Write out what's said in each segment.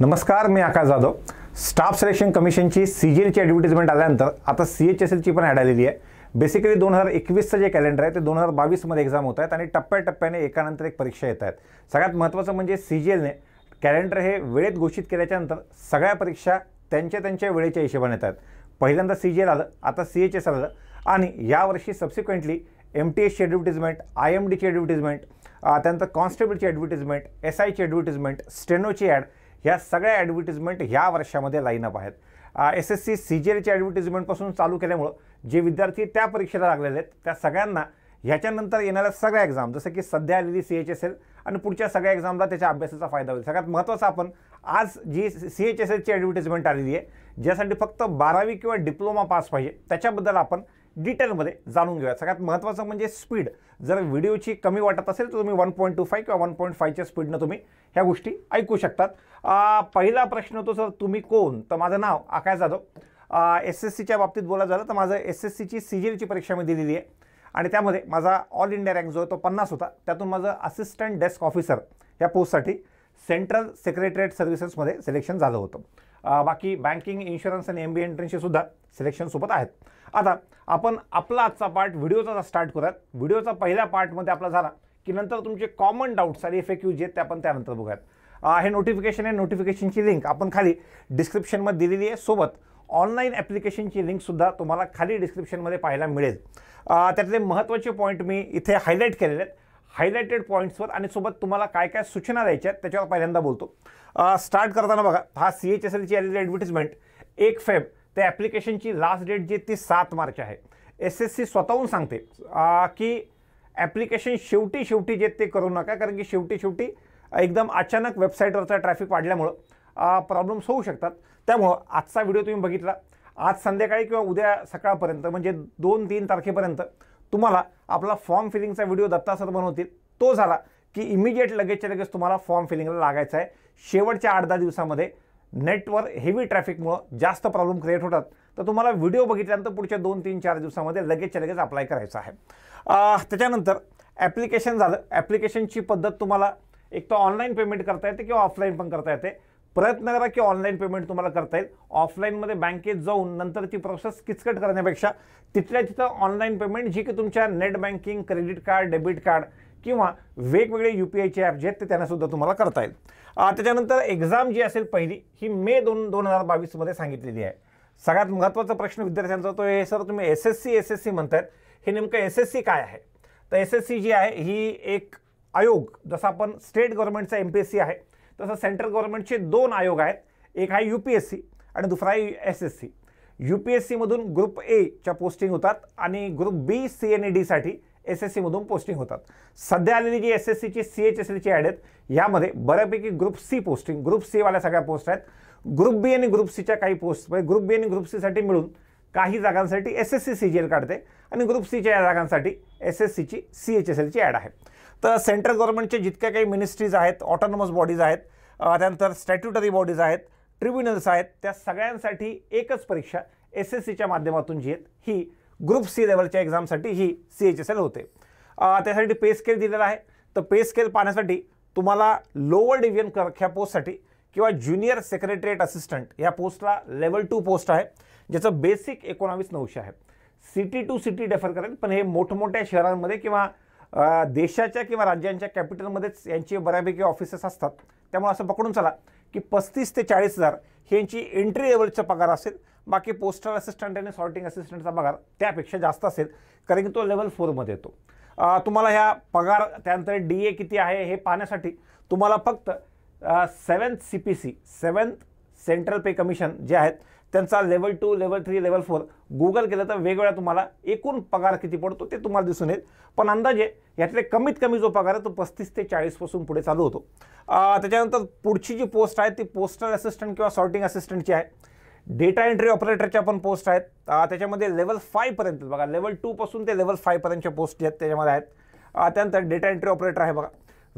नमस्कार मी Akash Jadhav staff selection कमिशनची सी जी एलची ॲडव्हर्टिजमेंट आल्यानंतर आता सी एच एस एलची पण ॲड आलेली आहे बेसिकली दोन हजार एकवीसचं जे कॅलेंडर आहे ते दोन हजार बावीसमध्ये एक्झाम होत आहेत आणि टप्प्याटप्प्याने एकानंतर एक परीक्षा येत आहेत सगळ्यात महत्त्वाचं म्हणजे सी जी एलने कॅलेंडर हे वेळेत घोषित केल्याच्यानंतर सगळ्या परीक्षा त्यांच्या त्यांच्या वेळेच्या हिशोबाने येतात पहिल्यांदा सी जी एल आलं आता सी एच एस आलं आणि यावर्षी सबसिक्वेंटली एम टी एसची ॲडव्हर्टिजमेंट आय एम डीची ॲडव्हर्टिजमेंट त्यानंतर कॉन्स्टेबलची ॲडव्हर्टिजमेंट एस आयची ॲडव्हर्टिजमेंट स्टेनोची ॲड ह्या सगळ्या ॲडव्हर्टिजमेंट ह्या वर्षामध्ये लाईनअप आहेत S S C C G एलच्या ॲडव्हर्टिजमेंटपासून चालू केल्यामुळं जे विद्यार्थी त्या परीक्षेला लागलेले आहेत त्या सगळ्यांना ह्याच्यानंतर येणाऱ्या सगळ्या एक्झाम जसं की सध्या आलेली सी एच एस एल आणि पुढच्या सगळ्या एक्झामला त्याच्या अभ्यासाचा फायदा होईल सगळ्यात महत्त्वाचा आपण आज जी सी एच एस एलची ॲडव्हर्टिजमेंट आलेली आहे ज्यासाठी फक्त बारावी किंवा डिप्लोमा पास पाहिजे त्याच्याबद्दल आपण डिटेलमध्ये जाणून घेऊया सगळ्यात महत्त्वाचं म्हणजे स्पीड जर व्हिडिओची कमी वाटत असेल तर तुम्ही वन पॉईंट टू फाय किंवा वन पॉईंट फायच्या स्पीडनं तुम्ही ह्या गोष्टी ऐकू शकतात पहिला प्रश्न होतो सर तुम्ही कोण तर माझं नाव आकाश जाधव एस एस सीच्या बाबतीत बोलायला झालं तर माझं एस एस सीची सी जी एलची परीक्षा मी दिलेली आहे आणि त्यामध्ये माझा ऑल इंडिया रँक जो आहे तो पन्नास होता त्यातून माझं असिस्टंट डेस्क ऑफिसर या पोस्टसाठी सेंट्रल सेक्रेटरेट सर्व्हिसेसमध्ये सिलेक्शन झालं होतं बाकी बँकिंग इन्शुरन्स आणि एम बी सिलेक्शन सिलेक्शनसोबत आहेत आता आपण आपला आजचा पार्ट व्हिडिओचा स्टार्ट करूयात व्हिडिओचा पहिल्या पार्टमध्ये आपला झाला की नंतर तुमचे कॉमन डाऊट्स आणि एफ जे आहेत ते आपण त्यानंतर बघूयात हे नोटिफिकेशन आहे नोटिफिकेशनची लिंक आपण खाली डिस्क्रिप्शनमध्ये दिलेली आहे सोबत ऑनलाईन ॲप्लिकेशनची लिंकसुद्धा तुम्हाला खाली डिस्क्रिप्शनमध्ये पाहायला मिळेल त्यातले महत्त्वाचे पॉईंट मी इथे हायलाईट केलेले आहेत हायलाइटेड पॉईंट्सवर आणि सोबत तुम्हाला काय काय सूचना द्यायच्या आहेत त्याच्यावर पहिल्यांदा बोलतो स्टार्ट करताना बघा हा सी एच एस एलची आलेली ॲडव्हर्टिजमेंट एक फेब त्या ॲप्लिकेशनची लास्ट डेट जी ती सात मार्च आहे एस एस सी स्वतःहून सांगते की ॲप्लिकेशन शेवटी शेवटी जे ते करू नका कारण की शेवटी शेवटी एकदम अचानक वेबसाईटवरचा ट्रॅफिक वाढल्यामुळं प्रॉब्लेम्स होऊ शकतात त्यामुळं आजचा व्हिडिओ तुम्ही बघितला आज संध्याकाळी किंवा उद्या सकाळपर्यंत म्हणजे दोन तीन तारखेपर्यंत तुम्हाला आपला फॉर्म फिलिंगचा व्हिडिओ दत्ता सर बनवतील तो झाला की इमिजिएट लगेचच्या लगेच तुम्हाला फॉर्म फिलिंगला लागायचा आहे शेवटच्या आठ दहा दिवसामध्ये नेटवर हेवी ट्रॅफिकमुळं जास्त प्रॉब्लेम क्रिएट होतात तर तुम्हाला व्हिडिओ बघितल्यानंतर पुढच्या दोन तीन चार दिवसामध्ये लगेचच्या लगेच अप्लाय करायचं आहे त्याच्यानंतर ॲप्लिकेशन झालं ॲप्लिकेशनची पद्धत तुम्हाला एक तर ऑनलाईन पेमेंट करता येते किंवा ऑफलाईन पण करता येते प्रयत्न करा की ऑनलाईन पेमेंट तुम्हाला करता येईल ऑफलाईनमध्ये बँकेत जाऊन नंतर ती प्रोसेस किचकट करण्यापेक्षा तिथल्या तिथं ऑनलाईन पेमेंट जी की तुमच्या net banking credit card debit card किंवा वेगवेगळे यू पी आयचे ॲप जे आहेत ते त्यांनासुद्धा तुम्हाला करता येईल त्याच्यानंतर एक्झाम जी असेल पहिली ही मे दोन दोन हजार बावीसमध्ये सांगितलेली आहे सगळ्यात महत्त्वाचा प्रश्न विद्यार्थ्यांचा तो हे सर तुम्ही S S C S S C म्हणतात हे नेमकं एस एस सी काय आहे तर एस एस सी जी आहे ही एक आयोग जसं आपण स्टेट गव्हर्नमेंटचा एम पी एस सी आहे तसं सेंट्रल गव्हर्नमेंटचे दोन आयोग आहेत एक आहे यू पी एस सी आणि दुसरा आहे S S C U P S सीमधून ग्रुप एच्या पोस्टिंग होतात आणि group B C N E डीसाठी एस एस सीमधून पोस्टिंग होतात सध्या आलेली जी एस एस सीची सी एच एस एलची ॲड आहेत यामध्ये बऱ्यापैकी ग्रुप सी पोस्टिंग ग्रुप सीवाल्या सगळ्या पोस्ट आहेत ग्रुप बी आणि ग्रुप सीच्या काही पोस्ट म्हणजे ग्रुप बी आणि ग्रुप सीसाठी मिळून काही जागांसाठी S S C C G L काढते आणि ग्रुप सीच्या या जागांसाठी एस एस सीची सी एच एस एलची ॲड आहे तर सेंट्रल गव्हर्नमेंटचे जितक्या काही मिनिस्ट्रीज आहेत ऑटोनॉमस बॉडीज आहेत त्यानंतर स्टॅट्युटरी बॉडीज आहेत ट्रिब्युनल्स आहेत त्या सगळ्यांसाठी एकच परीक्षा एस एस सीच्या माध्यमातून जी आहेत ही ग्रुप सी लेवलच्या एक्झामसाठी ही सी एच एस एल होते त्यासाठी पे स्केल दिलेला आहे तर पे स्केल पाहण्यासाठी तुम्हाला लोअर डिव्हिजन ह्या पोस्टसाठी किंवा ज्युनियर सेक्रेटरीट असिस्टंट या पोस्टला लेवल टू पोस्ट आहे ज्याचं बेसिक एकोणावीस नऊशे आहे सिटी टू सिटी डेफर करेल पण हे मोठमोठ्या शहरांमध्ये किंवा देशाच्या किंवा राज्यांच्या कॅपिटलमध्येच यांचे बऱ्यापैकी ऑफिसेस असतात त्यामुळे असं पकडून चला की पस्तीस ते चाळीस हजार ह्यांची एंट्री लेवलचा पगार असेल बाकी पोस्टल असिस्टंट आणि सॉर्टिंग असिस्टंटचा पगार त्यापेक्षा जास्त असेल कारण की तो लेवल फोरमध्ये येतो तुम्हाला ह्या पगार त्यानंतर डी ए किती आहे हे पाहण्यासाठी तुम्हाला फक्त seventh C P C seventh central pay commission जे आहेत त्यांचा level two level three level four Google केलं तर वेगवेगळा तुम्हाला एकूण पगार किती पडतो ते तुम्हाला दिसून येईल पण अंदाजे यातले कमीत कमी जो पगार आहे तो पस्तीस ते चाळीसपासून पुढे चालू होतो त्याच्यानंतर पुढची जी पोस्ट आहे ती पोस्टल असिस्टंट किंवा सॉर्टिंग असिस्टंटची आहे डेटा एंट्री ऑपरेटरच्या पण पोस्ट आहेत त्याच्यामध्ये लेवल फायपर्यंत बघा लेवल टूपासून ते लेवल फायपर्यंतच्या पोस्ट आहेत त्याच्यामध्ये आहेत त्यानंतर डेटा एंट्री ऑपरेटर आहे बघा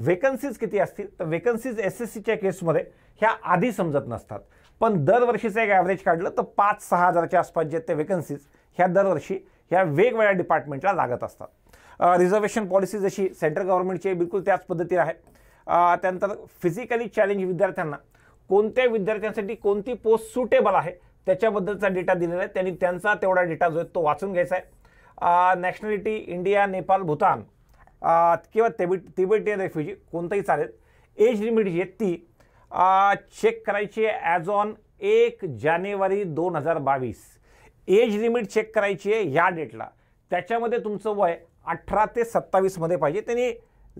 वेकन्सीज किती असतील तर वेकन्सीज एस एस सीच्या केसमध्ये ह्या आधी समजत नसतात पण दरवर्षीचं एक ॲव्हरेज काढलं तर पाच सहा हजारच्या आसपास जे ते वेकन्सीज ह्या दरवर्षी ह्या वेगवेगळ्या डिपार्टमेंटला लागत असतात रिझर्वेशन पॉलिसी जशी सेंट्रल गव्हर्नमेंटची बिलकुल त्याच पद्धती आहे त्यानंतर फिजिकली चॅलेंज विद्यार्थ्यांना कोणत्या विद्यार्थ्यांसाठी कोणती पोस्ट सुटेबल आहे त्याच्याबद्दलचा डेटा दिलेला आहे त्यांनी त्यांचा तेवढा डेटा जो आहे तो वाचून घ्यायचा आहे नॅशनॅलिटी इंडिया नेपाळ भूतान किंवा तिबेटियन रेफ्युजी कोणताही चालेल एज लिमिट जी आहे ती चेक करायची आहे ॲज ऑन एक जानेवारी दोन हजार बावीस एज लिमिट चेक करायची आहे या डेटला त्याच्यामध्ये तुमचं वय अठरा ते सत्तावीसमध्ये पाहिजे त्यांनी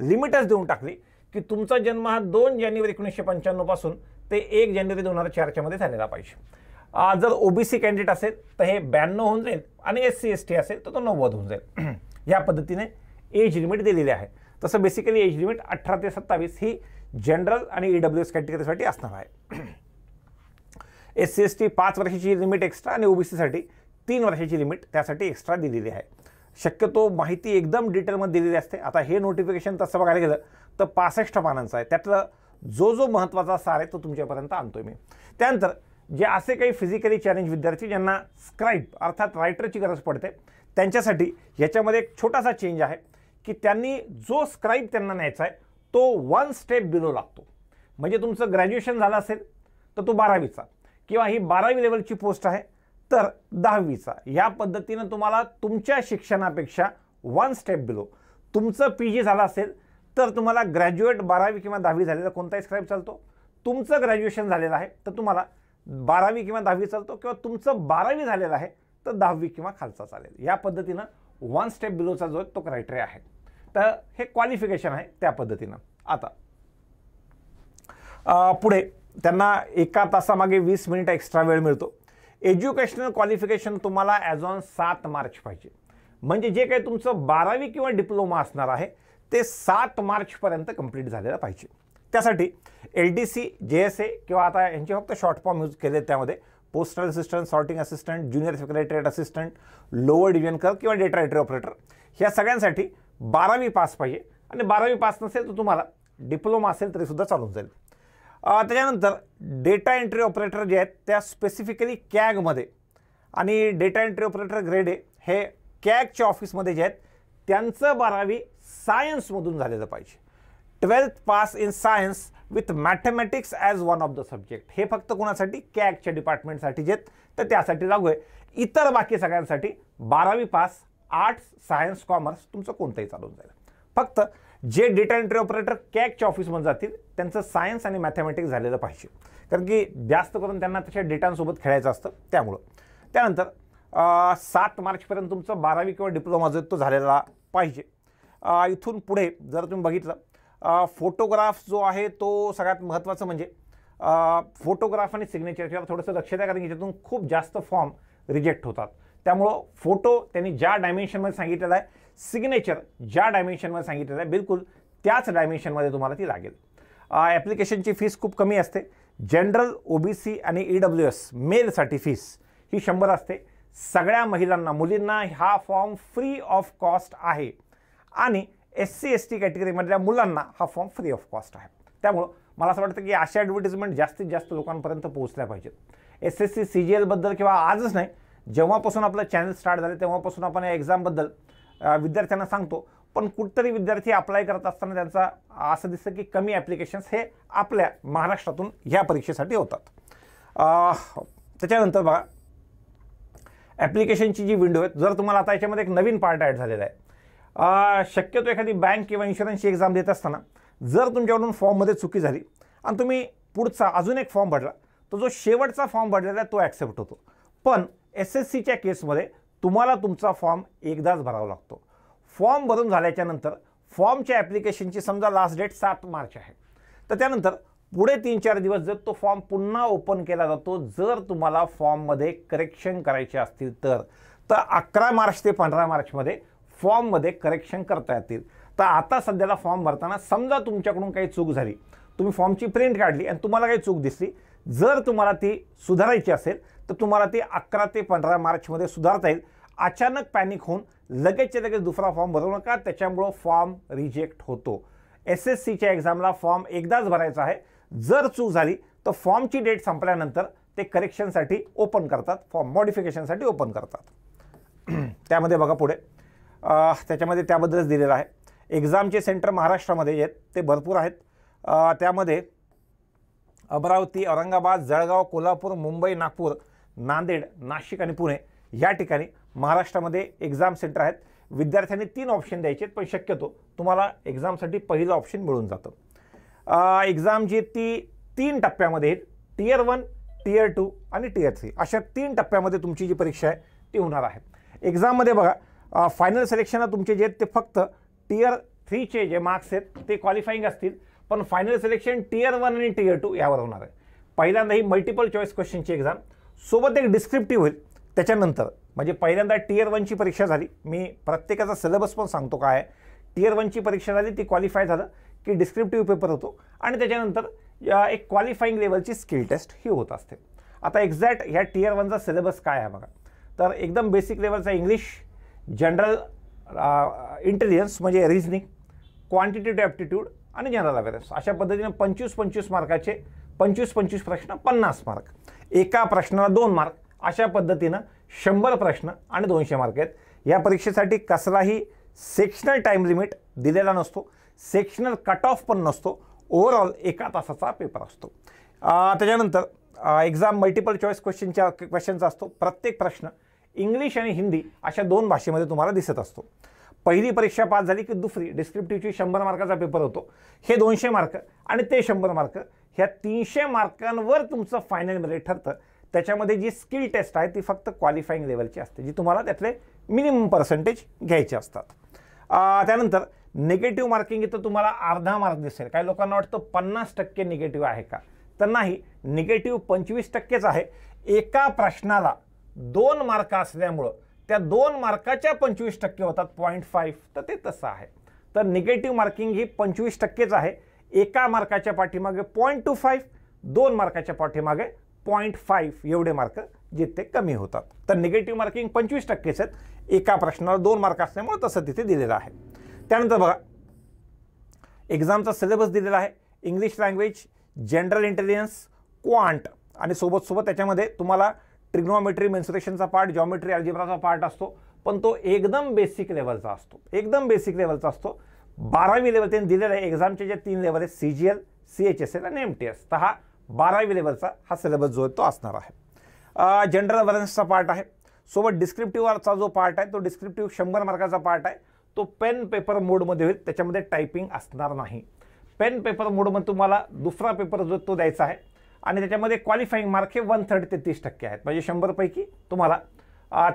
लिमिटच देऊन टाकली की तुमचा जन्म हा दोन जानेवारी एकोणीसशे पंच्याण्णवपासून ते एक जानेवारी दोन हजार चारच्यामध्ये झालेला पाहिजे जर ओबीसी कॅन्डिडेट असेल तर हे ब्याण्णव होऊन जाईल आणि एस सी एस टी असेल तर तो नव्वद होऊन जाईल या पद्धतीने एज लिमिट दिलेली आहे तसं बेसिकली एज लिमिट अठरा ते सत्तावीस ही जनरल आणि ई डब्ल्यू एस कॅटेगरीसाठी असणार आहे एस सी एस टी पाच वर्षाची लिमिट एक्स्ट्रा आणि ओबीसीसाठी तीन वर्षाची लिमिट त्यासाठी एक्स्ट्रा दिलेली आहे शक्यतो माहिती एकदम डिटेलमध्ये दिलेली असते आता हे नोटिफिकेशन तसं बघायला गेलं तर पासष्ट पानांचं आहे त्यातलं जो जो महत्त्वाचा सार आहे तो तुमच्यापर्यंत आणतो मी त्यानंतर जे असे काही फिजिकली चॅलेंज विद्यार्थी ज्यांना स्क्राईब अर्थात रायटरची गरज पडते त्यांच्यासाठी याच्यामध्ये एक छोटासा चेंज आहे की त्यांनी जो स्क्राईब त्यांना न्यायचा आहे तो वन स्टेप बिलो लागतो म्हणजे तुमचं ग्रॅज्युएशन झालं असेल तर तो बारावीचा किंवा ही बारावी लेवलची पोस्ट आहे तर दहावीचा या पद्धतीनं तुम्हाला तुमच्या शिक्षणापेक्षा वन स्टेप बिलो तुमचं पी जी झालं असेल तर तुम्हाला ग्रॅज्युएट बारावी किंवा दहावी झालेला कोणताही स्क्राईब चालतो तुमचं ग्रॅज्युएशन झालेलं आहे तर तुम्हाला बारावी किंवा दहावी चालतो किंवा तुमचं बारावी झालेलं आहे तर दहावी किंवा खालचा चालेल या पद्धतीनं वन स्टेप बिलोचा जो आहे तो क्रायटेरिया आहे तर हे क्वालिफिकेशन आहे त्या पद्धतीनं आता पुढे त्यांना एका तासामागे वीस मिनिट एक्स्ट्रा वेळ मिळतो एज्युकेशनल क्वालिफिकेशन तुम्हाला ॲज ऑन सात मार्च पाहिजे म्हणजे जे काही तुमचं बारावी किंवा डिप्लोमा असणार आहे ते सात मार्चपर्यंत कंप्लीट झालेलं पाहिजे त्यासाठी L D C J S A किंवा आता यांचे फक्त शॉर्ट फॉर्म यूज केले त्यामध्ये postal assistant sorting assistant junior secretariat assistant lower division कर किंवा डेटा एंट्री ऑपरेटर ह्या सगळ्यांसाठी बारावी पास पाहिजे आणि बारावी पास नसेल तर तुम्हाला डिप्लोमा असेल तरीसुद्धा चालून जाईल त्याच्यानंतर डेटा एंट्री ऑपरेटर जे आहेत त्या स्पेसिफिकली कॅगमध्ये आणि data entry operator grade A हे कॅगच्या ऑफिसमध्ये जे आहेत त्यांचं बारावी सायन्समधून झालेलं पाहिजे twelfth pass in science with mathematics as one of the subject हे फक्त कोणासाठी कॅगच्या डिपार्टमेंटसाठी जे आहेत तर त्यासाठी लागू आहे इतर बाकी सगळ्यांसाठी बारावी पास आर्ट्स सायन्स कॉमर्स तुमचं कोणतंही चालून जाईल फक्त जे डेटा एंट्री ऑपरेटर कॅकच्या ऑफिसमध्ये जातील त्यांचं सायन्स आणि मॅथमॅटिक्स झालेलं पाहिजे कारण की जास्त करून त्यांना तशा डेटांसोबत खेळायचं असतं त्यामुळं त्यानंतर सात मार्चपर्यंत तुमचं बारावी किंवा डिप्लोमा जो तो झालेला पाहिजे इथून पुढे जर तुम्ही बघितलं फोटोग्राफ जो आहे तो सगळ्यात महत्त्वाचं म्हणजे फोटोग्राफ आणि सिग्नेचर किंवा थोडंसं लक्ष द्या कारण की ज्यातून खूप जास्त फॉर्म रिजेक्ट होतात त्यामुळं फोटो त्यांनी ज्या डायमेन्शनमध्ये सांगितलेला आहे सिग्नेचर ज्या डायमेन्शनमध्ये सांगितलेलं आहे बिलकुल त्याच डायमेन्शनमध्ये तुम्हाला ती लागेल ॲप्लिकेशनची फीस खूप कमी असते जनरल ओ बी सी आणि ई डब्ल्यू एस मेलसाठी फीस ही शंभर असते सगळ्या महिलांना मुलींना हा फॉर्म फ्री ऑफ कॉस्ट आहे आणि एस सी एस टी कॅटेगरीमधल्या मुलांना हा फॉर्म फ्री ऑफ कॉस्ट आहे त्यामुळं मला असं वाटतं की अशा ॲडव्हर्टिजमेंट जास्तीत जास्त लोकांपर्यंत पोहोचल्या पाहिजेत S S C C G एलबद्दल किंवा आजच नाही जेव्हापासून आपलं चॅनल स्टार्ट झालं तेव्हापासून आपण या एक्झामबद्दल विद्यार्थ्यांना सांगतो पण कुठतरी विद्यार्थी अप्लाय करत असताना त्यांचा असं दिसतं की कमी ॲप्लिकेशन्स हे आपल्या महाराष्ट्रातून ह्या परीक्षेसाठी होतात त्याच्यानंतर बघा ॲप्लिकेशनची जी विंडो आहे जर तुम्हाला आता याच्यामध्ये एक नवीन पार्ट ॲड झालेला आहे शक्यतो एखादी बँक किंवा इन्शुरन्सची एक्झाम देत असताना जर तुमच्याकडून फॉर्ममध्ये चुकी झाली आणि तुम्ही पुढचा अजून एक फॉर्म भरला तो जो शेवटचा फॉर्म भरलेला आहे तो ॲक्सेप्ट होतो पण एस एस सीच्या केसमध्ये तुम्हाला तुमचा फॉर्म एकदाच भरावा लागतो फॉर्म भरून झाल्याच्यानंतर फॉर्मच्या ॲप्लिकेशनची समजा लास्ट डेट सात मार्च आहे तर त्यानंतर पुढे तीन चार दिवस जर तो फॉर्म पुन्हा ओपन केला जातो जर तुम्हाला फॉर्ममध्ये करेक्शन करायचे असतील तर तर अकरा मार्च ते पंधरा मार्चमध्ये फॉर्ममध्ये करेक्शन करता येतील तर आता सध्याला फॉर्म भरताना समजा तुमच्याकडून काही चूक झाली तुम्ही फॉर्मची प्रिंट काढली आणि तुम्हाला काही चूक दिसली जर तुम्हाला ती सुधारायची असेल तर तुम्हाला ते अकरा ते पंधरा मार्चमध्ये सुधारता येईल अचानक पॅनिक होऊन लगेचच्या लगेच दुसरा फॉर्म भरू नका त्याच्यामुळं फॉर्म रिजेक्ट होतो एस एस सीच्या एक्झामला फॉर्म एकदाच भरायचा आहे जर चूक झाली तर फॉर्मची डेट संपल्यानंतर ते करेक्शनसाठी ओपन करतात फॉर्म मॉडिफिकेशनसाठी ओपन करतात त्यामध्ये बघा पुढे त्याच्यामध्ये त्याबद्दलच दिलेलं आहे एक्झामचे सेंटर महाराष्ट्रामध्ये आहेत ते भरपूर आहेत त्यामध्ये अमरावती औरंगाबाद जळगाव कोल्हापूर मुंबई नागपूर नांदेड नाशिक आणि पुणे या ठिकाणी महाराष्ट्रामध्ये एक्झाम सेंटर आहेत विद्यार्थ्यांनी तीन ऑप्शन द्यायचे आहेत पण शक्यतो तुम्हाला एक्झामसाठी पहिलं ऑप्शन मिळून जातं एक्झाम जी ती तीन टप्प्यामध्ये आहेत टीयर वन टीयर टू आणि टीयर थ्री अशा तीन टप्प्यामध्ये तुमची जी परीक्षा आहे ती होणार आहे एक्झाममध्ये बघा फायनल सिलेक्शन तुमचे जे आहेत ते फक्त टीयर थ्रीचे जे मार्क्स आहेत ते क्वालिफाईंग असतील पण फायनल सिलेक्शन टीयर वन आणि टीयर टू यावर होणार आहे पहिल्यांदा ही मल्टिपल चॉईस क्वेश्चनची एक्झाम सोबत एक डिस्क्रिप्टिव्ह होईल त्याच्यानंतर म्हणजे पहिल्यांदा टीयर वनची परीक्षा झाली मी प्रत्येकाचा सिलेबस पण सांगतो काय आहे टीयर वनची परीक्षा झाली ती क्वालिफाय झालं की डिस्क्रिप्टिव्ह पेपर होतो आणि त्याच्यानंतर एक क्वालिफाईंग लेवलची स्किल टेस्ट ही होत असते आता एक्झॅक्ट ह्या टीयर वनचा सिलेबस काय आहे बघा तर एकदम बेसिक लेवलचा इंग्लिश जनरल इंटेलिजन्स म्हणजे रिजनिंग क्वांटिटेटिव्ह ॲप्टिट्यूड आणि जनरल अवेअरनेस अशा पद्धतीनं पंचवीस पंचवीस मार्काचे पंचवीस पंचवीस प्रश्न पन्नास मार्क एका प्रश्नाला दोन मार्क अशा पद्धतीनं शंभर प्रश्न आणि दोनशे मार्क आहेत या परीक्षेसाठी कसलाही सेक्शनल टाईम लिमिट दिलेला नसतो सेक्शनल कट ऑफ पण नसतो ओव्हरऑल एका तासाचा पेपर असतो त्याच्यानंतर एक्झाम मल्टिपल चॉईस क्वेश्चनच्या क्वेश्चनचा असतो प्रत्येक प्रश्न इंग्लिश आणि हिंदी अशा दोन भाषेमध्ये तुम्हाला दिसत असतो पहिली परीक्षा पास झाली की दुसरी डिस्क्रिप्टिव्हची शंभर मार्काचा पेपर होतो हे दोनशे मार्क आणि ते शंभर मार्क ह्या तीनशे मार्कांवर तुमचं फायनल मेरिट ठरतं त्याच्यामध्ये जी स्किल टेस्ट आहे ती फक्त क्वालिफाईंग लेवलची असते जी तुम्हाला त्यातले मिनिमम पर्सेंटेज घ्यायचे असतात त्यानंतर निगेटिव्ह मार्किंग इथं तुम्हाला अर्धा मार्क दिसेल काही लोकांना वाटतं पन्नास टक्के निगेटिव्ह आहे का तर नाही निगेटिव्ह पंचवीस टक्केच आहे एका प्रश्नाला दोन मार्क असल्यामुळं त्या दोन मार्काच्या पंचवीस टक्के होतात पॉईंट फाईव्ह तर ते तसं आहे तर निगेटिव्ह मार्किंग ही पंचवीस टक्केच आहे एका मार्काच्या पाठीमागे पॉईंट टू फाईव्ह दोन मार्काच्या पाठीमागे पॉईंट फाईव्ह एवढे मार्क जिथे कमी होतात तर निगेटिव्ह मार्किंग पंचवीस टक्केच आहेत एका प्रश्नाला दोन मार्क असल्यामुळे तसं तिथे दिलेलं आहे त्यानंतर बघा एक्झामचा सिलेबस दिलेला आहे English language general intelligence quant आणि सोबतसोबत त्याच्यामध्ये तुम्हाला ट्रिग्नॉमेट्री मेन्सुरेशनचा पार्ट जॉमेट्री अल्जिब्राचा पार्ट असतो पण तो एकदम बेसिक लेवलचा असतो एकदम बेसिक लेवलचा असतो बारावी लेवल त्यांनी दिलेलं आहे एक्झामचे जे तीन लेवल आहेत C G L C H S L आणि एम टी एस तर हा बारावी लेवलचा हा सिलेबस जो आहे तो असणार आहे जनरल अवेअरनेसचा पार्ट आहे सोबत डिस्क्रिप्टिव्हचा जो पार्ट आहे तो डिस्क्रिप्टिव्ह शंभर मार्काचा पार्ट आहे तो पेन पेपर मोडमध्ये होईल त्याच्यामध्ये टायपिंग असणार नाही पेन पेपर मोडमध्ये तुम्हाला दुसरा पेपर जो तो द्यायचा आहे आणि त्याच्यामध्ये क्वालिफाईंग मार्क हे वन थर्ड तेहतीस टक्के आहेत म्हणजे शंभरपैकी तुम्हाला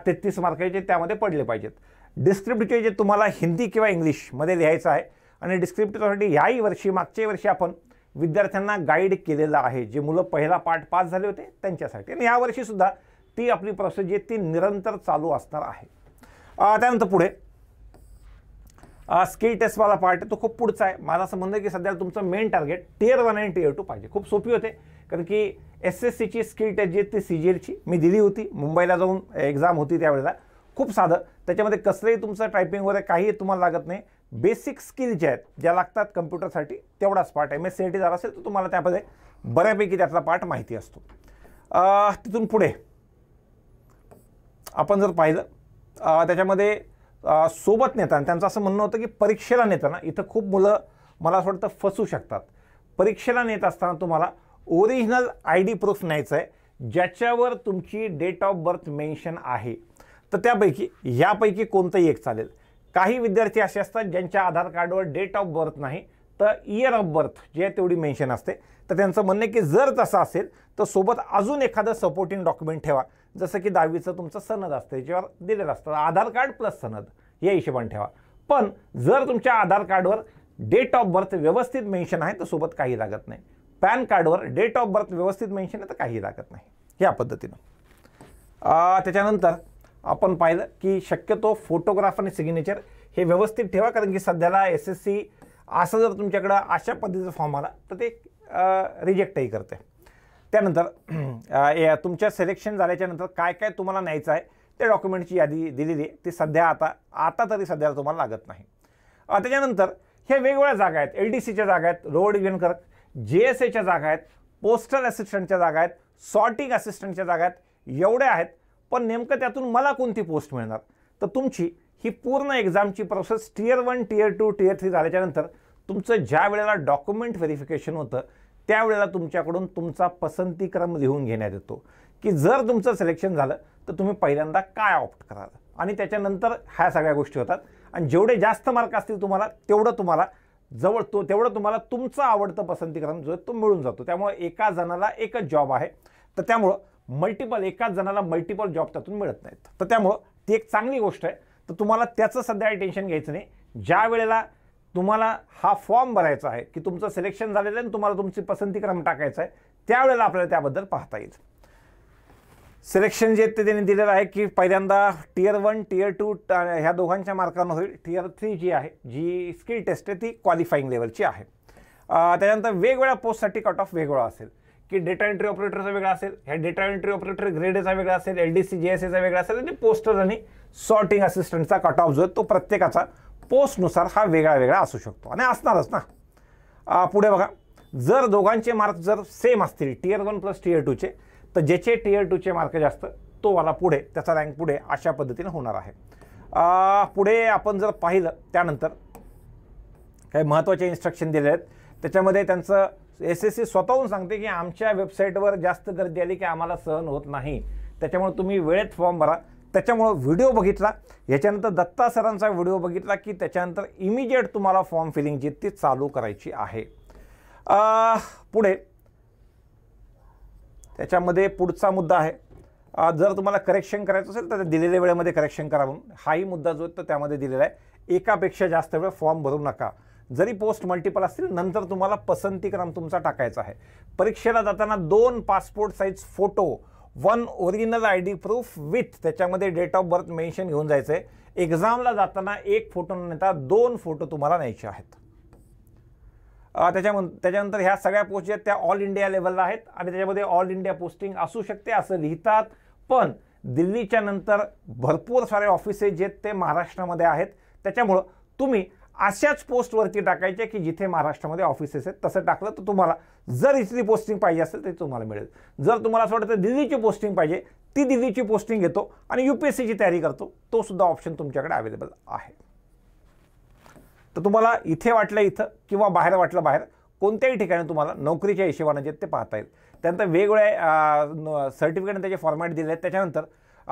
तेहतीस मार्क जे त्यामध्ये पडले पाहिजेत डिस्क्रिप्टिव्ह जे तुम्हाला हिंदी किंवा इंग्लिशमध्ये लिहायचं आहे आणि डिस्क्रिप्टिव्हसाठी याही वर्षी मागच्याही वर्षी आपण विद्यार्थ्यांना गाईड केलेलं आहे जे मुलं पहिला पाठ पास झाले होते त्यांच्यासाठी आणि यावर्षीसुद्धा ती आपली प्रोसेस जी ती निरंतर चालू असणार आहे त्यानंतर पुढे स्किल टेस्टवाला पार्ट आहे तो खूप पुढचा आहे माझा संबंध की सध्या तुमचं मेन टार्गेट टियर वन आणि टियर टू पाहिजे खूप सोपी होते कारण की एस एस सीची स्किल टेस्ट जी ती सी जी एलची मी दिली होती मुंबईला जाऊन एक्झाम होती त्यावेळेला खूप साधं त्याच्यामध्ये कसलंही तुमचं टायपिंग वगैरे काहीही तुम्हाला लागत नाही बेसिक स्किल ज्या आहेत ज्या लागतात कम्प्युटरसाठी तेवढाच part M S C I T झाला असेल तर तुम्हाला त्यामध्ये बऱ्यापैकी त्यातला पार्ट माहिती असतो तिथून पुढे आपण जर पाहिलं त्याच्यामध्ये सोबत नेताना त्यांचं असं म्हणणं होतं की परीक्षेला नेताना इथं खूप मुलं मला असं वाटतं फसू शकतात परीक्षेला नेत असताना तुम्हाला ओरिजिनल आय डी प्रूफ न्यायचं आहे ज्याच्यावर तुमची डेट ऑफ बर्थ मेन्शन आहे तर त्यापैकी यापैकी कोणतंही एक चालेल काही विद्यार्थी असे असतात ज्यांच्या आधार कार्डवर डेट ऑफ बर्थ नाही तर इयर ऑफ बर्थ जे आहे तेवढी मेन्शन असते तर त्यांचं म्हणणं की जर तसं असेल तर सोबत अजून एखादं सपोर्टिंग डॉक्युमेंट ठेवा जसं की दहावीचं तुमचं सनद असतं याच्यावर दिलेलं असतं आधार कार्ड प्लस सनद या हिशोबाने ठेवा पण जर तुमच्या आधार कार्डवर डेट ऑफ बर्थ व्यवस्थित मेन्शन आहे तर सोबत काही लागत नाही पॅन कार्डवर डेट ऑफ बर्थ व्यवस्थित मेन्शन आहे तर काही लागत नाही या पद्धतीनं त्याच्यानंतर आपण पाहिलं की शक्यतो फोटोग्राफ आणि सिग्नेचर हे व्यवस्थित ठेवा कारण की सध्याला एस एस सी असं जर तुमच्याकडं अशा पद्धतीचा फॉर्म आला तर ते रिजेक्टही करते त्यानंतर तुमच्या सिलेक्शन झाल्याच्यानंतर काय काय तुम्हाला न्यायचं आहे त्या डॉक्युमेंटची यादी दिलेली आहे ती सध्या आता आता तरी सध्याला तुम्हाला लागत नाही त्याच्यानंतर हे वेगवेगळ्या जागा आहेत एल डी सीच्या जागा आहेत रोड करत जे एस एच्या जागा आहेत पोस्टल असिस्टंटच्या जागा आहेत सॉर्टिंग असिस्टंटच्या जागा आहेत एवढ्या आहेत पण नेमकं त्यातून मला कोणती पोस्ट मिळणार तर तुमची ही पूर्ण एक्झामची process tier one tier two tier three झाल्याच्यानंतर तुमचं ज्या वेळेला डॉक्युमेंट व्हेरिफिकेशन होतं त्यावेळेला तुमच्याकडून तुमचा पसंतीक्रम लिहून घेण्यात येतो की जर तुमचं सिलेक्शन झालं तर तुम्ही पहिल्यांदा काय ऑप्ट कराल आणि त्याच्यानंतर ह्या सगळ्या गोष्टी होतात आणि जेवढे जास्त मार्क असतील तुम्हाला तेवढं तुम्हाला जवळ तो तेवढं तुम्हाला तुमचा आवडतं पसंतीक्रम जो आहे तो मिळून जातो त्यामुळे एका जणाला एकच जॉब आहे तर त्यामुळं मल्टिपल एकाच जणाला मल्टिपल जॉब त्यातून मिळत नाहीत तर त्यामुळं ती एक चांगली गोष्ट आहे तर तुम्हाला त्याचं सध्या टेन्शन घ्यायचं नाही ज्या वेळेला तुम्हाला हा फॉर्म भरायचा आहे की तुमचं सिलेक्शन झालेलं आहे आणि तुम्हाला तुमची पसंतीक्रम टाकायचा आहे त्यावेळेला आपल्याला त्याबद्दल पाहता येईल सिलेक्शन जे ते त्यांनी दिलेलं आहे की पहिल्यांदा टियर वन टियर टू ह्या दोघांच्या मार्कानं होईल टियर थ्री जी आहे जी स्किल टेस्ट आहे ती क्वालिफाईंग लेवलची आहे त्याच्यानंतर वेगवेगळ्या पोस्टसाठी कट ऑफ वेगवेगळा असेल की डेटा एंट्री ऑपरेटरचा वेगळा असेल ह्या डेटा एंट्री ऑपरेटर ग्रेडचा वेगळा असेल L D C G S एचा वेगळा असेल आणि पोस्टर आणि सॉर्टिंग असिस्टंटचा कट ऑफ जो आहे तो प्रत्येकाचा पोस्टनुसार हा वेगळा वेगळा असू शकतो आणि असणारच ना पुढे बघा जर दोघांचे मार्क जर सेम असतील टीयर वन प्लस टीयर टूचे तर ज्याचे टीयर टूचे मार्क जास्त तो वाला पुढे त्याचा रँक पुढे अशा पद्धतीने होणार आहे पुढे आपण जर पाहिलं त्यानंतर काही महत्त्वाचे इन्स्ट्रक्शन दिले आहेत त्याच्यामध्ये त्यांचं एस एस सी स्वतःहून सांगते की आमच्या वेबसाईटवर जास्त गर्दी आली की आम्हाला सहन होत नाही त्याच्यामुळे तुम्ही वेळेत फॉर्म भरा त्याच्यामुळं व्हिडिओ बघितला याच्यानंतर दत्ता सरांचा व्हिडिओ बघितला की त्याच्यानंतर इमिजिएट तुम्हाला फॉर्म फिलिंग जी ती चालू करायची आहे पुढे त्याच्यामध्ये पुढचा मुद्दा आहे जर तुम्हाला करेक्शन करायचं असेल तर दिलेल्या वेळेमध्ये करेक्शन करा म्हणून हाही मुद्दा जो आहे तो त्यामध्ये दिलेला आहे एकापेक्षा जास्त वेळ फॉर्म भरू नका जरी पोस्ट मल्टिपल असतील नंतर तुम्हाला पसंतीक्रम तुमचा टाकायचा आहे परीक्षेला जाताना दोन passport size photo one original I D proof with त्याच्यामध्ये डेट ऑफ बर्थ मेन्शन घेऊन जायचं आहे एक्झामला जाताना एक फोटो न नेता दोन फोटो तुम्हाला न्यायचे आहेत त्याच्या त्याच्यानंतर ह्या सगळ्या पोस्ट ज्या त्या ऑल इंडिया लेवलला आहेत आणि त्याच्यामध्ये ऑल इंडिया पोस्टिंग असू शकते असं लिहितात पण दिल्लीच्या नंतर भरपूर सारे ऑफिसेस जे आहेत ते महाराष्ट्रामध्ये आहेत त्याच्यामुळं तुम्ही अशाच पोस्टवरती टाकायच्या की जिथे महाराष्ट्रामध्ये ऑफिसेस आहेत तसं टाकलं तर तुम्हाला जर इथली पोस्टिंग पाहिजे असेल ते तुम्हाला मिळेल जर तुम्हाला असं वाटतं दिल्लीची पोस्टिंग पाहिजे ती दिल्लीची पोस्टिंग घेतो आणि यू पी एस सीची तयारी करतो तो सुद्धा ऑप्शन तुमच्याकडे अवेलेबल आहे तर तुम्हाला इथे वाटलं इथं किंवा बाहेर वाटलं बाहेर कोणत्याही ठिकाणी तुम्हाला नोकरीच्या हिशेबानं जे ते पाहता येईल त्यानंतर वेगवेगळ्या सर्टिफिकेट त्याचे फॉर्मॅट दिले आहेत त्याच्यानंतर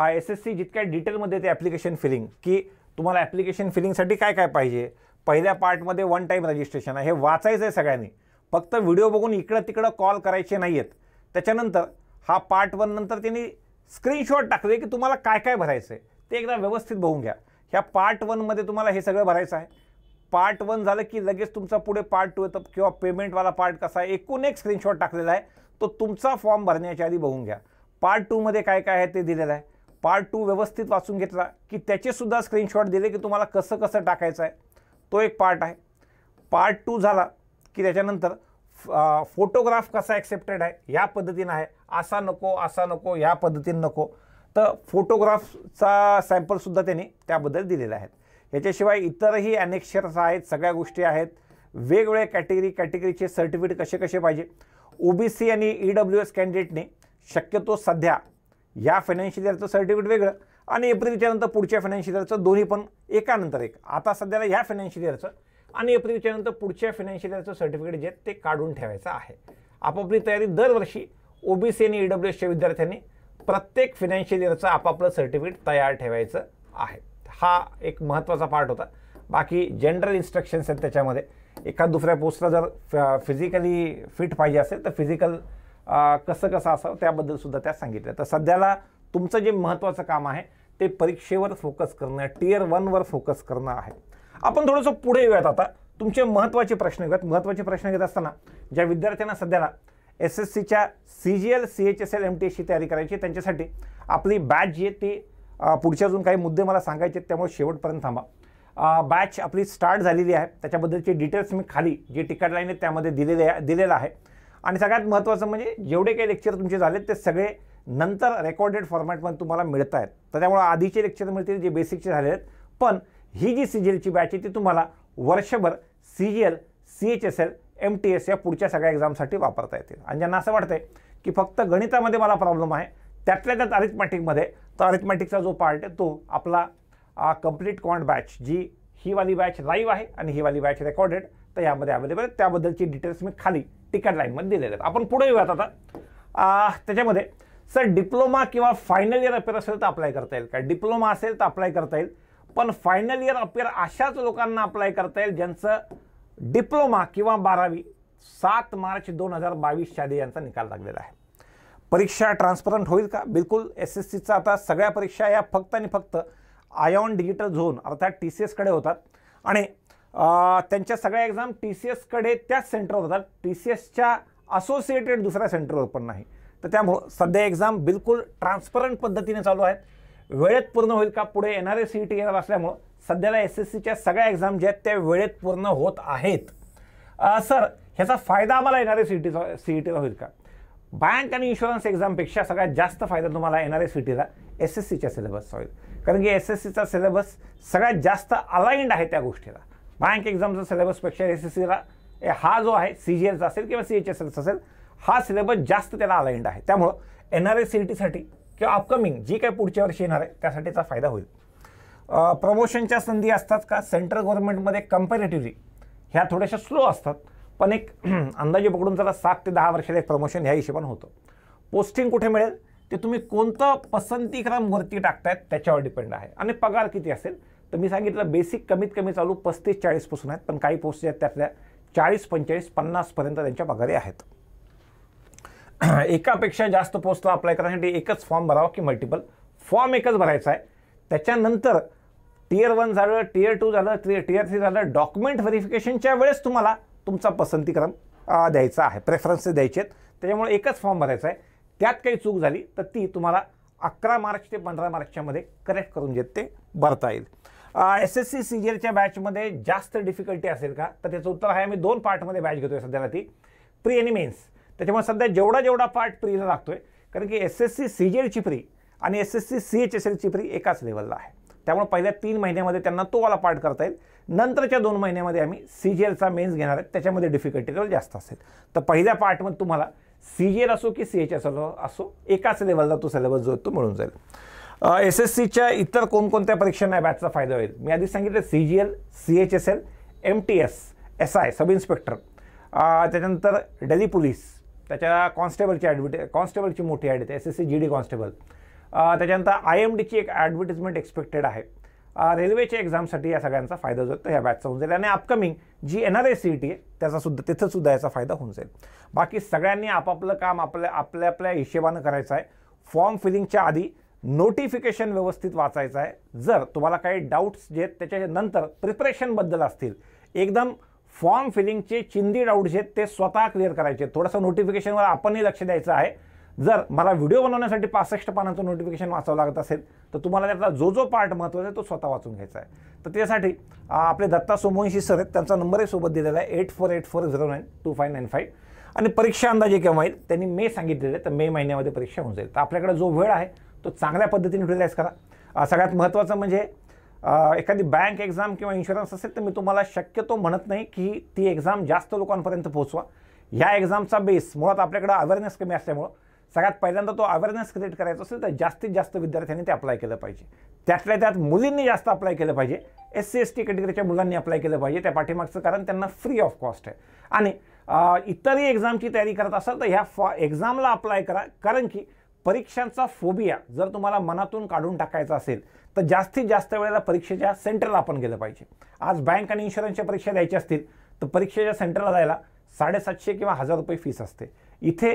एस एस सी जितक्या डिटेलमध्ये ते ॲप्लिकेशन फिलिंग की तुम्हाला ॲप्लिकेशन फिलिंगसाठी काय काय पाहिजे पहिल्या पार्टमध्ये वन टाईम रजिस्ट्रेशन आहे हे वाचायचं आहे सगळ्यांनी फक्त व्हिडिओ बघून इकडं तिकडं कॉल करायचे नाही आहेत त्याच्यानंतर हा पार्ट वन नंतर त्यांनी स्क्रीनशॉट टाकले की तुम्हाला काय काय भरायचं आहे ते एकदा व्यवस्थित बघून घ्या ह्या पार्ट वनमध्ये तुम्हाला हे सगळं भरायचं आहे पार्ट वन झालं की लगेच तुमचा पुढे पार्ट टू येतं किंवा पेमेंटवाला पार्ट कसा आहे एकूण एक स्क्रीनशॉट टाकलेला आहे तो तुमचा फॉर्म भरण्याच्या आधी बघून घ्या पार्ट टूमध्ये काय काय आहे ते दिलेलं आहे पार्ट टू व्यवस्थित वाचून घेतला की त्याचेसुद्धा स्क्रीनशॉट दिले की तुम्हाला कसं कसं टाकायचं आहे तो एक पार्ट आहे पार्ट टू झाला की त्याच्यानंतर फोटोग्राफ कसा ॲक्सेप्टेड आहे या पद्धतीनं आहे असा नको असा नको या पद्धतीनं नको तर फोटोग्राफचा सॅम्पलसुद्धा त्यांनी त्याबद्दल दिलेला आहेत याच्याशिवाय इतरही ॲनेक्शर्स आहेत सगळ्या गोष्टी आहेत वेगवेगळ्या कॅटेगरी कॅटेगरीचे सर्टिफिकेट कसे कसे पाहिजे ओबीसी आणि ई डब्ल्यू एस कॅन्डिडेटने शक्यतो सध्या या फायनान्शियल इयरचं सर्टिफिकेट वेगळं आणि एप्रिलच्या नंतर पुढच्या फायनान्शियल इयरचं दोन्ही पण एकानंतर एक आता सध्याला ह्या फायनान्शियल इयरचं आणि एप्रिलच्या नंतर पुढच्या फायनान्शियल इयरचं सर्टिफिकेट जे ते काढून ठेवायचं आहे आपापली तयारी दरवर्षी ओबीसी आणि एसच्या e विद्यार्थ्यांनी प्रत्येक फायनान्शियल इयरचं आपापलं सर्टिफिकेट तयार ठेवायचं आहे हा एक महत्त्वाचा पार्ट होता बाकी जनरल इन्स्ट्रक्शन्स आहेत त्याच्यामध्ये एका दुसऱ्या पोस्टला जर फिजिकली फिट पाहिजे असेल तर फिजिकल कसं कसं असावं त्याबद्दलसुद्धा त्या सांगितलं तर सध्याला तुमचं जे महत्त्वाचं काम आहे ते परीक्षेवर फोकस करणं टीयर वनवर फोकस करणं आहे आपण थोडंसं पुढे येऊयात आता तुमचे महत्त्वाचे प्रश्न घेऊयात महत्त्वाचे प्रश्न घेत असताना ज्या विद्यार्थ्यांना सध्याला एस एस सीच्या C G L C H S L M T एसची तयारी करायची त्यांच्यासाठी आपली बॅच जी आहे ती पुढच्या अजून काही मुद्दे मला सांगायचे आहेत त्यामुळे शेवटपर्यंत थांबा बॅच आपली स्टार्ट झालेली आहे त्याच्याबद्दलचे डिटेल्स मी खाली जे टिकट लाईन आहे त्यामध्ये दिलेले दिलेलं आहे आणि सगळ्यात महत्त्वाचं म्हणजे जेवढे काही लेक्चर तुमचे झालेत ते सगळे नंतर रेकॉर्डेड पण तुम्हाला मिळत आहेत तर त्यामुळे आधीचे लेक्चर मिळतील जे बेसिकचे झाले आहेत पण ही जी सी जी एलची बॅच आहे ती तुम्हाला वर्षभर C G L C H S L M T S या पुढच्या सगळ्या एक्झामसाठी वापरता येतील आणि ज्यांना असं वाटतं की फक्त गणितामध्ये मला प्रॉब्लेम आहे त्यातल्या त्यात अरिथमॅटिकमध्ये तर अरिथमॅटिकचा जो पार्ट आहे तो आपला कंप्लीट कॉन्ट बॅच जी ही वाली बॅच लाईव्ह आहे आणि ही वाली बॅच रेकॉर्डेड तर यामध्ये अवेलेबल आहे त्याबद्दलची डिटेल्स मी खाली टिकट लाईनमध्ये दिलेले आहेत आपण पुढे येऊयात आता त्याच्यामध्ये सर डिप्लोमा किंवा फायनल इयर अपेअर असेल तर अप्लाय करता येईल काय डिप्लोमा असेल तर अप्लाय करता येईल पण फायनल इयर अपेअर अशाच लोकांना अप्लाय करता येईल ज्यांचं डिप्लोमा किंवा बारावी सात मार्च दोन हजार बावीस आधी यांचा निकाल लागलेला आहे परीक्षा ट्रान्सपरंट होईल का बिलकुल एस एस सीचा आता सगळ्या परीक्षा या फक्त आणि फक्त आयॉन डिजिटल झोन अर्थात टी सी एसकडे होतात आणि त्यांच्या सगळ्या एक्झाम टी सी एसकडे त्याच सेंटरवर होतात टी सी एसच्या असोसिएटेड दुसऱ्या सेंटरवर पण नाही तर त्यामुळं सध्या एक्झाम बिलकुल ट्रान्सपरंट पद्धतीने चालू आहेत वेळेत पूर्ण होईल का पुढे N R S C T येणार असल्यामुळं सध्याला एस एस सीच्या सगळ्या एक्झाम ज्या आहेत त्या वेळेत पूर्ण होत आहेत सर ह्याचा फायदा आम्हाला एन आर एस सी टीचा सी ई टीला होईल का बँक आणि इन्शुरन्स एक्झामपेक्षा सगळ्यात जास्त फायदा तुम्हाला एन आर एस सी टीला एस एस सीच्या सिलेबसचा होईल कारण की एस एस सीचा सिलेबस सगळ्यात जास्त अलाइंड आहे त्या गोष्टीला बँक एक्झामचा सिलेबसपेक्षा एस एस सीला हा जो आहे सी जी एलचा असेल किंवा सी एच एस एलचा असेल हा सिलेबस जास्त त्याला अलाइंड आहे त्यामुळं एन आर एस सी टीसाठी किंवा अपकमिंग जी काही पुढच्या वर्षी येणार आहे त्यासाठीचा फायदा होईल प्रमोशनच्या संधी असतात का सेंट्रल गव्हर्नमेंटमध्ये कम्पॅरेटिव्हली ह्या थोड्याशा स्लो असतात पण एक अंदाजे पकडून जरा सात ते दहा वर्षात एक प्रमोशन ह्या हिशोबानं होतं पोस्टिंग कुठे मिळेल ते तुम्ही कोणतं पसंतीक्रम वरती टाकतायत त्याच्यावर डिपेंड आहे आणि पगार किती असेल तर मी सांगितलं बेसिक कमीत कमी चालू पस्तीस चाळीसपासून आहेत पण काही पोस्ट जे आहेत त्यातल्या चाळीस पंचेचाळीस पन्नासपर्यंत त्यांच्या पगारी आहेत एकापेक्षा जास्त पोस्टला अप्लाय करण्यासाठी एकच फॉर्म भरावा की मल्टिपल फॉर्म एकच भरायचा आहे त्याच्यानंतर टीयर वन झालं टीयर टू झालं टी टीयर थ्री झालं डॉक्युमेंट व्हेरिफिकेशनच्या वेळेस तुम्हाला तुमचा पसंतीक्रम द्यायचा आहे प्रेफरन्सेस द्यायचे आहेत त्याच्यामुळे एकच फॉर्म भरायचा आहे त्यात काही चूक झाली तर ती तुम्हाला अकरा मार्च ते पंधरा मध्ये करेक्ट करून घेत ते भरता येईल एस एस सी सी बॅचमध्ये जास्त डिफिकल्टी असेल का तर त्याचं उत्तर आहे मी दोन पार्टमध्ये बॅच घेतो आहे सध्याला ती प्री एनिमेन्स त्याच्यामुळे सध्या जेवढा जेवढा पार्ट प्रीला लागतो आहे कारण की S S C C G एलची फ्री आणि S S C C H S एलची फ्री एकाच लेवलला आहे त्यामुळे पहिल्या तीन महिन्यामध्ये त्यांना तो वाला पार्ट करता येईल नंतरच्या दोन महिन्यामध्ये आम्ही सी जी एलचा मेन्स घेणार आहेत त्याच्यामध्ये डिफिकल्टी लेवल जास्त असेल तर पहिल्या पार्टमध्ये तुम्हाला सी जी एल असो की सी एच एस असो एकाच लेवलला तो सिलेबस जो तो मिळून जाईल एस एस सीच्या इतर कोणकोणत्या परीक्षांना बॅचचा फायदा होईल मी आधी सांगितलं C G L C H S L M T S S I sub inspector त्याच्यानंतर डेली पोलीस त्याच्या कॉन्स्टेबलची ॲडव्हिटे कॉन्स्टेबलची मोठी ॲड येते S S C G D constable त्याच्यानंतर आय एम डीची एक ॲडव्हर्टिजमेंट एक्सपेक्टेड आहे रेल्वेच्या एक्झामसाठी या सगळ्यांचा फायदा जो ह्या बॅचचा होऊन जाईल आणि upcoming G N R S C T आहे त्याचासुद्धा तिथंसुद्धा याचा फायदा होऊन जाईल बाकी सगळ्यांनी आपापलं काम आपल्या आपल्या आपल्या हिशेबानं करायचं आहे फॉर्म फिलिंगच्या आधी नोटिफिकेशन व्यवस्थित वाचायचं आहे जर तुम्हाला काही डाऊट्स जे आहेत त्याच्यानंतर प्रिपरेशनबद्दल असतील एकदम फॉर्म फिलिंगचे चिंदी डाऊट्स आहेत ते स्वतः क्लिअर करायचे थोडंसं नोटिफिकेशनवर आपणही लक्ष द्यायचं आहे जर मला व्हिडिओ बनवण्यासाठी पासष्ट पानांचं नोटिफिकेशन वाचावं लागत असेल तर तुम्हाला त्यातला जो जो पार्ट महत्त्वाचा आहे तो स्वतः वाचून घ्यायचा आहे तर त्यासाठी आपले दत्ता सोमवंशी सर आहेत त्यांचा नंबरही सोबत दिलेला आहे eight four eight four zero nine two five nine five आणि परीक्षा अंदाजे केव्हा येईल त्यांनी मे आहे तर मे महिन्यामध्ये परीक्षा होऊन जाईल तर आपल्याकडे जो वेळ आहे तो चांगल्या पद्धतीने युटिलाईज करा सगळ्यात महत्त्वाचं म्हणजे एखादी बँक एक्झाम किंवा इन्शुरन्स असेल तर मी तुम्हाला शक्यतो म्हणत नाही की ती एक्झाम जास्त लोकांपर्यंत पोहोचवा ह्या एक्झामचा बेस मुळात आपल्याकडं अवेअरनेस कमी असल्यामुळं सगळ्यात पहिल्यांदा तो अवेअरनेस क्रिएट करायचा असेल तर जास्तीत जास्त विद्यार्थ्यांनी ते अप्लाय केलं पाहिजे त्यातल्या त्यात मुलींनी जास्त अप्लाय केलं पाहिजे एस सी एस टी कॅटेगरीच्या मुलांनी अप्लाय केलं पाहिजे त्या पाठीमागचं कारण त्यांना फ्री ऑफ कॉस्ट आहे आणि इतरही एक्झामची तयारी करत असाल तर ह्या फॉ एक्झामला अप्लाय करा कारण की परीक्षांचा फोबिया जर तुम्हाला मनातून काढून टाकायचा असेल तर जास्तीत जास्त वेळेला परीक्षेच्या सेंटरला आपण गेलं पाहिजे आज बँक आणि इन्शुरन्सच्या परीक्षा द्यायच्या असतील तर परीक्षेच्या सेंटरला जायला साडेसातशे किंवा हजार रुपये फीस असते इथे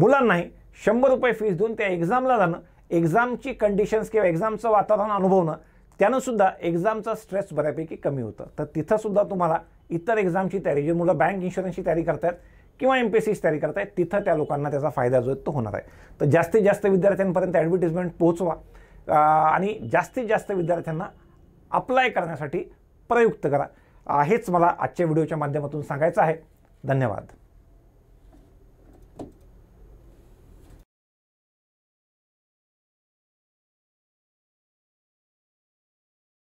मुलांनाही शंभर रुपये फीस देऊन त्या एक्झामला जाणं एक्झामची कंडिशन्स किंवा एक्झामचं वातावरण अनुभवणं त्यानंसुद्धा एक्झामचा स्ट्रेस बऱ्यापैकी कमी होतं तर तिथंसुद्धा तुम्हाला इतर एक्झामची तयारी जे मुलं बँक इन्शुरन्सची तयारी करतात किंवा एम पी सीची तयारी करतायत तिथं त्या लोकांना त्याचा फायदा जो आहे तो होणार आहे तर जास्तीत जास्त विद्यार्थ्यांपर्यंत ॲडव्हर्टिजमेंट पोहोचवा आणि जास्तीत जास्त विद्यार्थ्यांना अप्लाय करण्यासाठी प्रयुक्त करा हेच मला आजच्या व्हिडिओच्या माध्यमातून सांगायचं आहे धन्यवाद